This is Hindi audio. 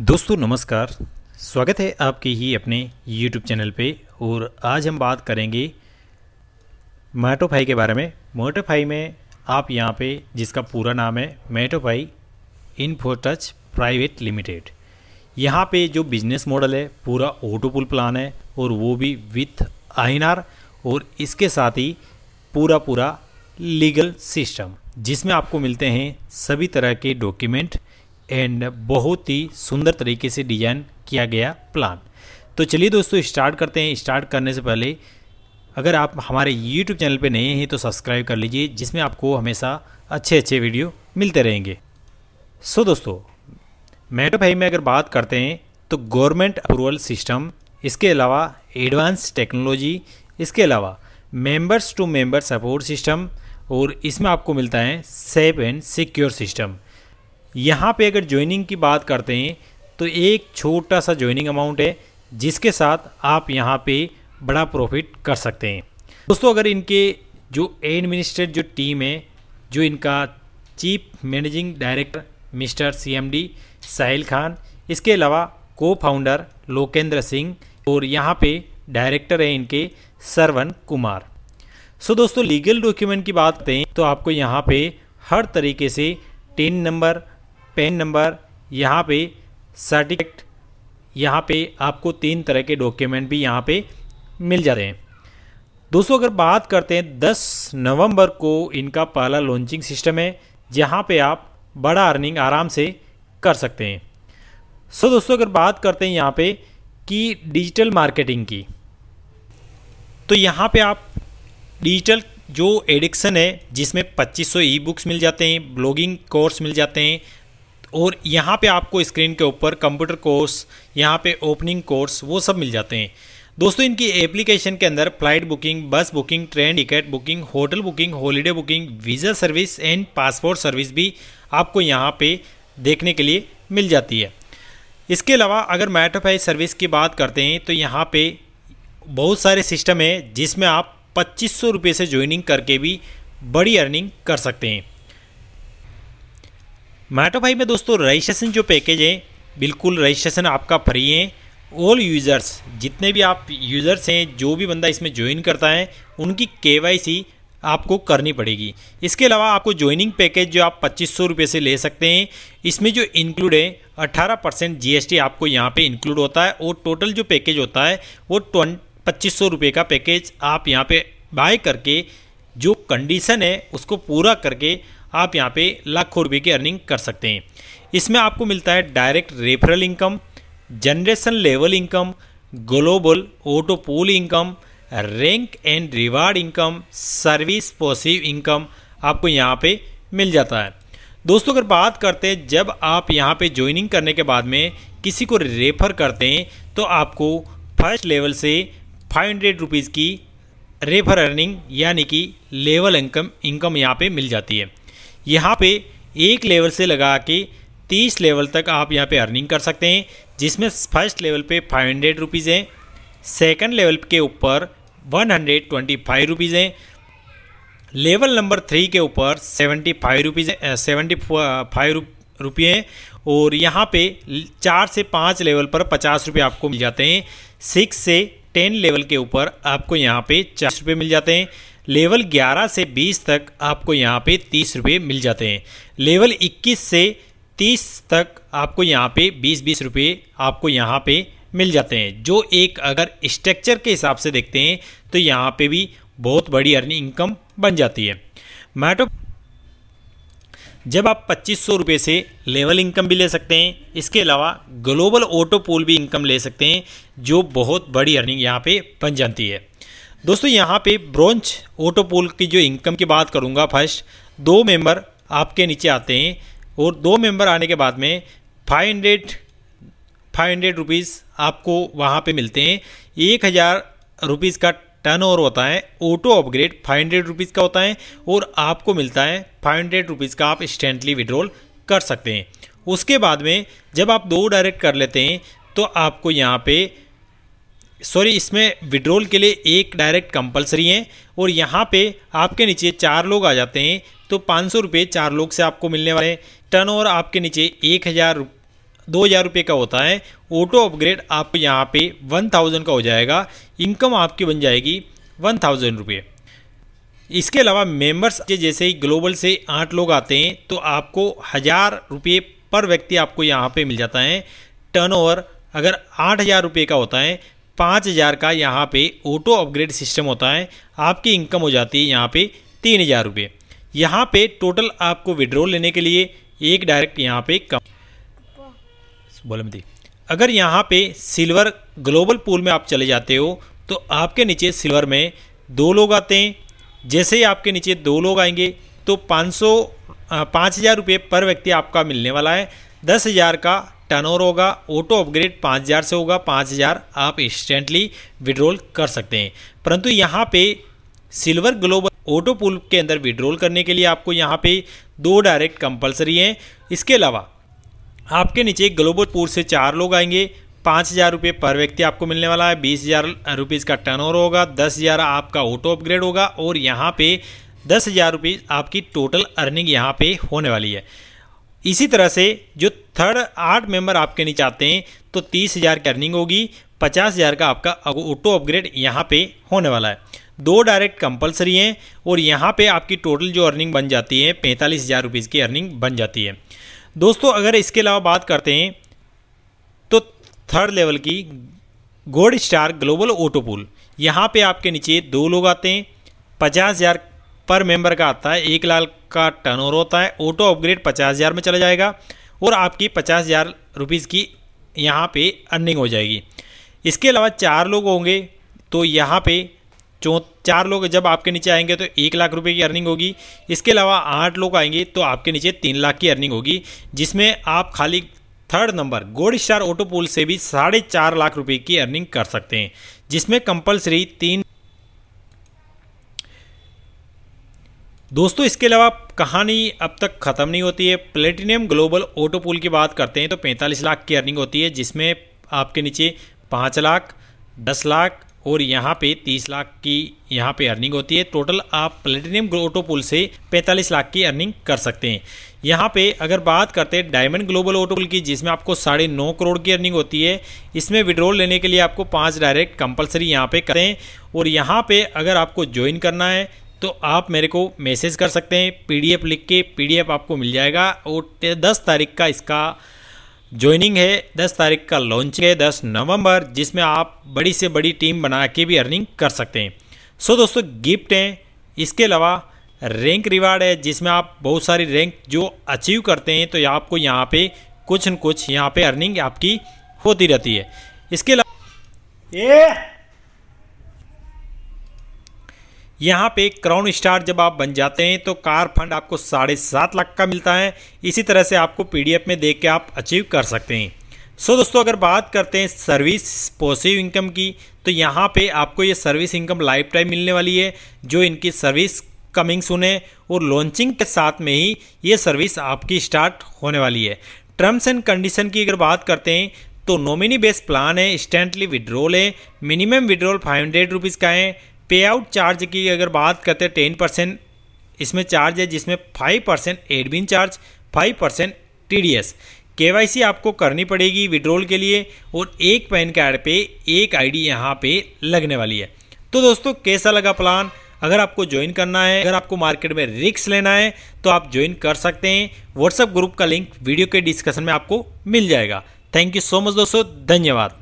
दोस्तों नमस्कार स्वागत है आपके ही अपने YouTube चैनल पे और आज हम बात करेंगे मैटोफाई के बारे में मोटोफाई में आप यहाँ पे जिसका पूरा नाम है मैटोफाई इन्फोटच प्राइवेट लिमिटेड यहाँ पे जो बिजनेस मॉडल है पूरा ऑटो पुल प्लान है और वो भी विथ आइनार और इसके साथ ही पूरा पूरा लीगल सिस्टम जिसमें आपको मिलते हैं सभी तरह के डॉक्यूमेंट एंड बहुत ही सुंदर तरीके से डिजाइन किया गया प्लान तो चलिए दोस्तों स्टार्ट करते हैं स्टार्ट करने से पहले अगर आप हमारे YouTube चैनल पर नए हैं तो सब्सक्राइब कर लीजिए जिसमें आपको हमेशा अच्छे अच्छे वीडियो मिलते रहेंगे सो so, दोस्तों भाई में अगर बात करते हैं तो गवर्नमेंट अप्रूवल सिस्टम इसके अलावा एडवांस टेक्नोलॉजी इसके अलावा members to member support system और इसमें आपको मिलता है सेफ एंड सिक्योर सिस्टम यहाँ पे अगर ज्वाइनिंग की बात करते हैं तो एक छोटा सा ज्वाइनिंग अमाउंट है जिसके साथ आप यहाँ पे बड़ा प्रॉफिट कर सकते हैं दोस्तों अगर इनके जो एडमिनिस्ट्रेट जो टीम है जो इनका chief managing director mister CMD Sahil Khan इसके अलावा को फाउंडर लोकेंद्र सिंह और यहाँ पे डायरेक्टर है इनके सरवन कुमार सो दोस्तों लीगल डॉक्यूमेंट की बात करें तो आपको यहाँ पे हर तरीके से टेन नंबर पेन नंबर यहाँ पे सर्टिफिकेट यहाँ पे आपको तीन तरह के डॉक्यूमेंट भी यहाँ पे मिल जाते हैं दोस्तों अगर बात करते हैं 10 नवंबर को इनका पहला लॉन्चिंग सिस्टम है जहाँ पे आप बड़ा अर्निंग आराम से कर सकते हैं सो दोस्तों अगर बात करते हैं यहाँ पे कि डिजिटल मार्केटिंग की तो यहाँ पे आप डिजिटल जो एडिक्शन है जिसमें 2500 ई बुक्स मिल जाते हैं ब्लॉगिंग कोर्स मिल जाते हैं और यहाँ पे आपको स्क्रीन के ऊपर कंप्यूटर कोर्स यहाँ पे ओपनिंग कोर्स वो सब मिल जाते हैं दोस्तों इनकी एप्लीकेशन के अंदर flight booking bus booking train ticket booking hotel booking holiday booking visa service and passport service भी आपको यहाँ पर देखने के लिए मिल जाती है इसके अलावा अगर मैटोफाई सर्विस की बात करते हैं तो यहाँ पर बहुत सारे सिस्टम है जिसमें आप पच्चीस सौ से ज्वाइनिंग करके भी बड़ी अर्निंग कर सकते हैं मैटो तो भाई में दोस्तों रजिस्ट्रेशन जो पैकेज है बिल्कुल रजिस्ट्रेशन आपका फ्री है ऑल यूज़र्स जितने भी आप यूज़र्स हैं जो भी बंदा इसमें ज्वाइन करता है उनकी के आपको करनी पड़ेगी इसके अलावा आपको ज्वाइनिंग पैकेज जो आप पच्चीस सौ रुपये से ले सकते हैं इसमें जो इंक्लूड है अट्ठारह परसेंट जी आपको यहाँ पे इंक्लूड होता है और टोटल जो पैकेज होता है वो ट्वेंट पच्चीस सौ रुपये का पैकेज आप यहाँ पे बाय करके जो कंडीशन है उसको पूरा करके आप यहाँ पे लाखों रुपये की अर्निंग कर सकते हैं इसमें आपको मिलता है direct referral income generation level income global auto income rank and reward income service passive income आपको यहाँ पे मिल जाता है दोस्तों अगर बात करते हैं जब आप यहाँ पे ज्वाइनिंग करने के बाद में किसी को रेफ़र करते हैं तो आपको फर्स्ट लेवल से फाइव हंड्रेड रुपीज़ की रेफर अर्निंग यानी कि लेवल इनकम इनकम यहाँ पे मिल जाती है यहाँ पे एक लेवल से लगा के तीस लेवल तक आप यहाँ पे अर्निंग कर सकते हैं जिसमें फर्स्ट लेवल पे फाइव हंड्रेड रुपीज़ हैं सेकेंड लेवल के ऊपर one hundred twenty five rupees हैं लेवल नंबर थ्री के ऊपर seventy five rupees seventy five रुपये हैं और यहाँ पे चार से पाँच लेवल पर पचास रुपये आपको मिल जाते हैं सिक्स से टेन लेवल के ऊपर आपको यहाँ पे चार रुपये मिल जाते हैं लेवल 11 से 20 तक आपको यहाँ पे तीस रुपये मिल जाते हैं लेवल 21 से 30 तक आपको यहाँ पे 20-20 रुपये आपको यहाँ पे मिल जाते हैं जो एक अगर स्ट्रक्चर के हिसाब से देखते हैं तो यहाँ पे भी बहुत बड़ी अर्निंग इनकम बन जाती है मैटो जब आप पच्चीस सौ रुपये से लेवल इनकम भी ले सकते हैं इसके अलावा ग्लोबल ऑटो पोल भी इनकम ले सकते हैं जो बहुत बड़ी अर्निंग यहाँ पे बन जाती है दोस्तों यहाँ पे ब्रोंच ऑटो पोल की जो इनकम की बात करूँगा फर्स्ट दो मेंबर आपके नीचे आते हैं और दो मेंबर आने के बाद में five hundred five hundred rupees आपको वहाँ पे मिलते हैं एक हज़ार रुपीज़ का टर्न ओवर होता है auto upgrade five hundred rupees का होता है और आपको मिलता है फाइव हंड्रेड रुपीज़ का आप इंस्टेंटली विड्रॉल कर सकते हैं उसके बाद में जब आप दो डायरेक्ट कर लेते हैं तो आपको यहाँ पर सॉरी इसमें विड्रोल के लिए एक डायरेक्ट कंपलसरी है और यहाँ पे आपके नीचे चार लोग आ जाते हैं तो पाँच सौ रुपये चार लोग से आपको मिलने वाले हैं टर्न ओवर आपके नीचे एक हज़ार दो हज़ार रुपये का होता है ऑटो अपग्रेड आप यहाँ पे वन थाउजेंड का हो जाएगा इनकम आपकी बन जाएगी वन थाउजेंड रुपये इसके अलावा मेम्बर्स जैसे ही ग्लोबल से आठ लोग आते हैं तो आपको हज़ार रुपये पर व्यक्ति आपको यहाँ पर मिल जाता है ओवर अगर आठ हज़ार रुपये का होता है पाँच हज़ार का यहाँ पे ऑटो अपग्रेड सिस्टम होता है आपकी इनकम हो जाती है यहाँ पे तीन हज़ार रुपये यहाँ पर टोटल आपको विड्रॉल लेने के लिए एक डायरेक्ट यहाँ पे कम बोलो मैं अगर यहाँ पे सिल्वर ग्लोबल पूल में आप चले जाते हो तो आपके नीचे सिल्वर में दो लोग आते हैं जैसे ही आपके नीचे दो लोग आएंगे तो पाँच सौ पाँच हज़ार रुपये पर व्यक्ति आपका मिलने वाला है दस हज़ार का टर्नओवर होगा ऑटो अपग्रेड 5000 से होगा 5000 आप इंस्टेंटली विड्रॉल कर सकते हैं परंतु यहाँ पे सिल्वर ग्लोबल ऑटो पुल के अंदर विड्रॉल करने के लिए आपको यहाँ पे दो डायरेक्ट कंपलसरी हैं इसके अलावा आपके नीचे ग्लोबल पुल से चार लोग आएंगे पाँच हज़ार रुपये पर व्यक्ति आपको मिलने वाला है बीस हज़ार रुपीज़ का टर्नओवर होगा दस हज़ार आपका ऑटो अपग्रेड होगा और यहाँ पे दस हज़ार रुपीज़ आपकी टोटल अर्निंग यहाँ पे होने वाली है इसी तरह से जो थर्ड आठ मेंबर आपके नीचे आते हैं तो तीस हज़ार की अर्निंग होगी पचास हज़ार का आपका ऑटो अपग्रेड यहाँ पे होने वाला है दो डायरेक्ट कंपलसरी हैं और यहाँ पे आपकी टोटल जो अर्निंग बन जाती है पैंतालीस हज़ार रुपीज़ की अर्निंग बन जाती है दोस्तों अगर इसके अलावा बात करते हैं तो थर्ड लेवल की gold star global auto pool यहाँ पर आपके नीचे दो लोग आते हैं पचास हज़ार पर मेंबर का आता है एक लाख का टर्नओवर होता है ऑटो अपग्रेड पचास हज़ार में चला जाएगा और आपकी पचास हज़ार रुपीज़ की यहाँ पे अर्निंग हो जाएगी इसके अलावा चार लोग होंगे तो यहाँ पे चौ चार लोग जब आपके नीचे आएंगे तो एक लाख रुपए की अर्निंग होगी इसके अलावा आठ लोग आएंगे तो आपके नीचे तीन लाख की अर्निंग होगी जिसमें आप खाली third number gold star auto pool से भी साढ़े चार लाख रुपए की अर्निंग कर सकते हैं जिसमें कंपलसरी तीन दोस्तों इसके अलावा कहानी अब तक ख़त्म नहीं होती है प्लेटिनियम ग्लोबल ऑटो पूल की बात करते हैं तो 45 लाख की अर्निंग होती है जिसमें आपके नीचे पाँच लाख दस लाख और यहाँ पे 30 लाख की यहाँ पे अर्निंग होती है टोटल आप प्लेटिनियम ऑटो पुल से 45 लाख की अर्निंग कर सकते हैं यहाँ पे अगर बात करते हैं डायमंड ग्लोबल ऑटो पुल की जिसमें आपको साढ़े नौ करोड़ की अर्निंग होती है इसमें विड्रॉल लेने के लिए आपको पांच डायरेक्ट कंपलसरी यहाँ पे करें और यहाँ पे अगर आपको ज्वाइन करना है तो आप मेरे को मैसेज कर सकते हैं पीडीएफ लिख के पीडीएफ आपको मिल जाएगा और दस तारीख का इसका ज्वाइनिंग है दस तारीख का लॉन्च है दस नवंबर जिसमें आप बड़ी से बड़ी टीम बना के भी अर्निंग कर सकते हैं सो दोस्तों गिफ्ट हैं इसके अलावा रैंक रिवार्ड है जिसमें आप बहुत सारी रैंक जो अचीव करते हैं तो आपको यहाँ पे कुछ न कुछ यहाँ पे अर्निंग आपकी होती रहती है इसके अलावा ये यहाँ पे क्राउन स्टार जब आप बन जाते हैं तो कार फंड आपको साढ़े सात लाख का मिलता है इसी तरह से आपको पीडीएफ में देख के आप अचीव कर सकते हैं सो दोस्तों अगर बात करते हैं सर्विस पॉजिटिव इनकम की तो यहाँ पे आपको ये सर्विस इनकम लाइफ टाइम मिलने वाली है जो इनकी सर्विस कमिंग सुने और लॉन्चिंग के साथ में ही ये सर्विस आपकी स्टार्ट होने वाली है टर्म्स एंड कंडीशन की अगर बात करते हैं तो नॉमिनी बेस्ड प्लान है इंस्टेंटली विड्रोल है minimum withdrawal five hundred rupees का है पे आउट चार्ज की अगर बात करते हैं टेन परसेंट इसमें चार्ज है जिसमें five percent admin charge five percent T D S K Y C आपको करनी पड़ेगी विड्रोल के लिए और एक पैन कार्ड पे एक आईडी डी यहाँ पर लगने वाली है तो दोस्तों कैसा लगा प्लान अगर आपको ज्वाइन करना है अगर आपको मार्केट में रिक्स लेना है तो आप ज्वाइन कर सकते हैं व्हाट्सएप ग्रुप का लिंक वीडियो के डिस्कशन में आपको मिल जाएगा थैंक यू सो मच दोस्तों धन्यवाद